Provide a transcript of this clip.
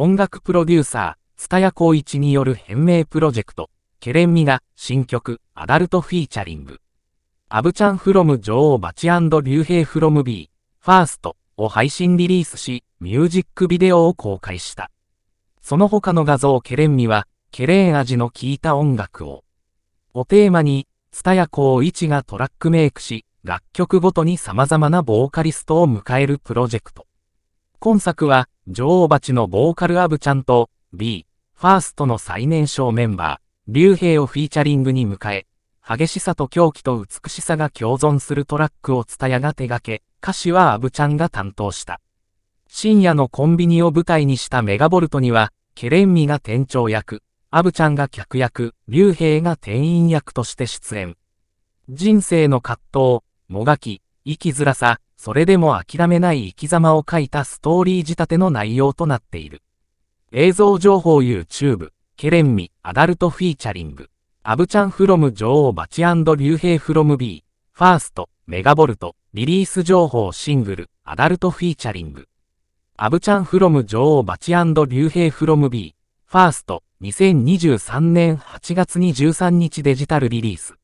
音楽プロデューサー、蔦谷光一による変名プロジェクト、ケレンミが新曲、アダルトフィーチャリング。アブちゃんフロム女王バチ竜兵フロムビー、ファーストを配信リリースし、ミュージックビデオを公開した。その他の画像ケレンミは、ケレーン味の効いた音楽を。おテーマに、蔦谷光一がトラックメイクし、楽曲ごとに様々なボーカリストを迎えるプロジェクト。今作は、女王蜂のボーカルアブちゃんと、B、ファーストの最年少メンバー、竜兵をフィーチャリングに迎え、激しさと狂気と美しさが共存するトラックをたやが手掛け、歌詞はアブちゃんが担当した。深夜のコンビニを舞台にしたメガボルトには、ケレンミが店長役、アブちゃんが客役、竜兵が店員役として出演。人生の葛藤、もがき、生きづらさ、それでも諦めない生き様を書いたストーリー仕立ての内容となっている。映像情報 YouTube、ケレンミ、アダルトフィーチャリング、アブチャンフロム女王バチ竜兵フロム B、ファースト、メガボルト、リリース情報シングル、アダルトフィーチャリング、アブチャンフロム女王バチ竜兵フロム B、ファースト、2023年8月23日デジタルリリース。